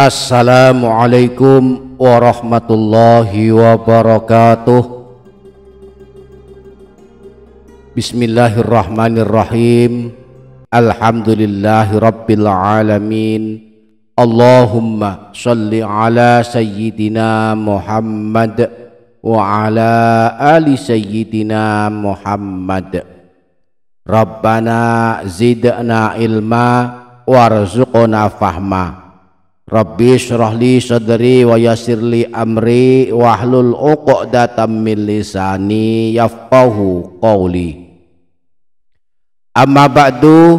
Assalamualaikum warahmatullahi wabarakatuh Bismillahirrahmanirrahim Alhamdulillahi Allahumma salli ala sayyidina Muhammad wa ala ali sayyidina Muhammad Rabbana zidna ilma warzuqna fahma Rabbi syrahli sadri wa yasirli amri wahlul uqdatam min lisani yafqahu qawli Amma ba'du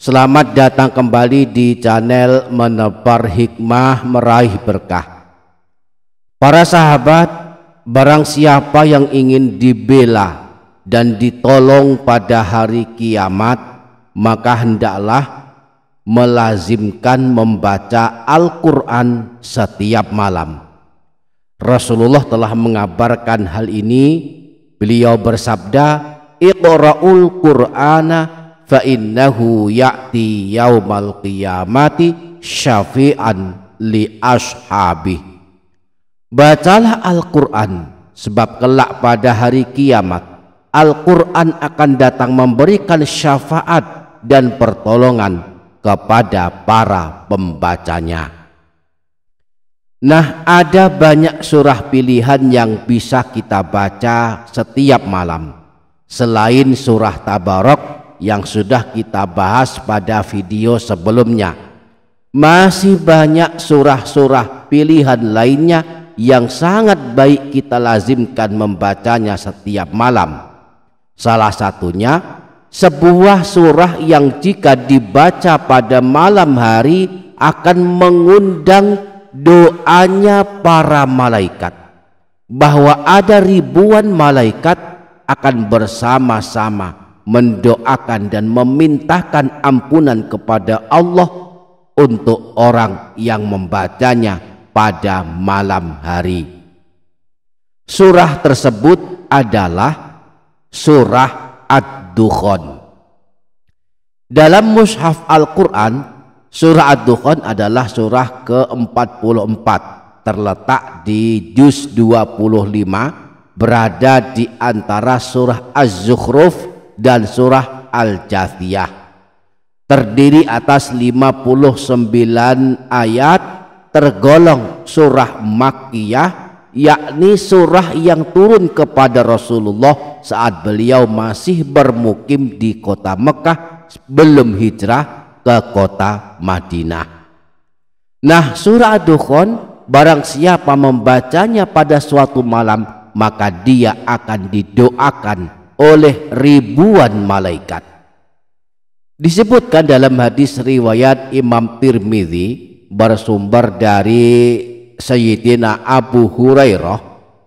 Selamat datang kembali di channel menebar hikmah meraih berkah Para sahabat barang siapa yang ingin dibela dan ditolong pada hari kiamat maka hendaklah melazimkan membaca Al-Quran setiap malam. Rasulullah telah mengabarkan hal ini. Beliau bersabda, "Iqra'ul Qur'ana fa ya'ti yaumal qiyamati syafi'an li ashabi." Bacalah Al-Qur'an sebab kelak pada hari kiamat Al-Qur'an akan datang memberikan syafaat dan pertolongan kepada para pembacanya. Nah, ada banyak surah pilihan yang bisa kita baca setiap malam selain surah Tabarok yang sudah kita bahas pada video sebelumnya. Masih banyak surah-surah pilihan lainnya yang sangat baik kita lazimkan membacanya setiap malam. Salah satunya sebuah surah yang jika dibaca pada malam hari akan mengundang doanya para malaikat bahwa ada ribuan malaikat akan bersama-sama mendoakan dan memintakan ampunan kepada Allah untuk orang yang membacanya pada malam hari. Surah tersebut adalah surah Ad Ad-Dukhan. Dalam mushaf Al-Quran, surah Ad-Dukhan adalah surah ke-44 terletak di juz 25 berada di antara surah Az-Zukhruf dan surah Al-Jathiyah terdiri atas 59 ayat tergolong surah Makkiyah yakni surah yang turun kepada Rasulullah saat beliau masih bermukim di kota Mekah belum hijrah ke kota Madinah. Nah, surah ad barang siapa membacanya pada suatu malam maka dia akan didoakan oleh ribuan malaikat. Disebutkan dalam hadis riwayat Imam Tirmidzi bersumber dari Sayyidina Abu Hurairah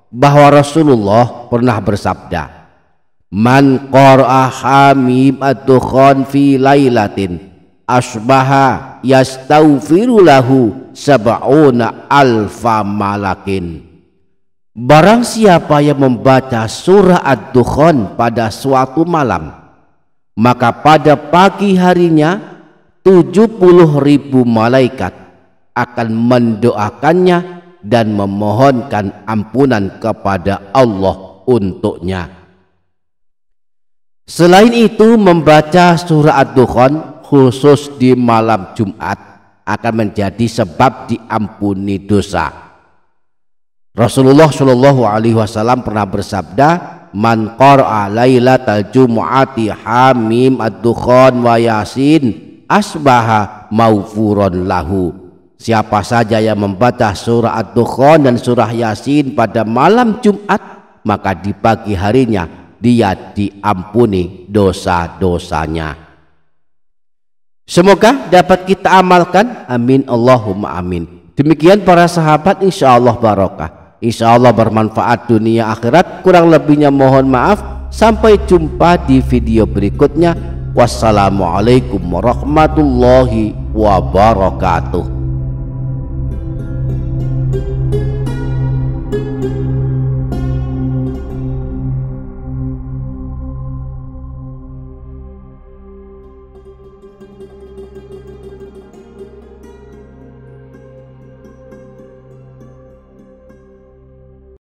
bahwa Rasulullah pernah bersabda Man qara'a hamimatukhon fi lailatin asbaha yastaufiru lahu sab'una alfa malakin Barang siapa yang membaca surah Ad-Dukhan pada suatu malam maka pada pagi harinya 70 ribu malaikat akan mendoakannya dan memohonkan ampunan kepada Allah untuknya. Selain itu membaca surah Ad-Dukhan khusus di malam Jumat akan menjadi sebab diampuni dosa. Rasulullah Shallallahu alaihi wasallam pernah bersabda, "Man qara'a lailatal jumu'ati hamim ad-dukhan wa yasin asbaha maufuron lahu." Siapa saja yang membaca surah Ad-Dukhan dan surah Yasin pada malam Jumat, maka di pagi harinya dia diampuni dosa-dosanya. Semoga dapat kita amalkan. Amin Allahumma amin. Demikian para sahabat insyaallah barokah. Insyaallah bermanfaat dunia akhirat. Kurang lebihnya mohon maaf. Sampai jumpa di video berikutnya. Wassalamualaikum warahmatullahi wabarakatuh.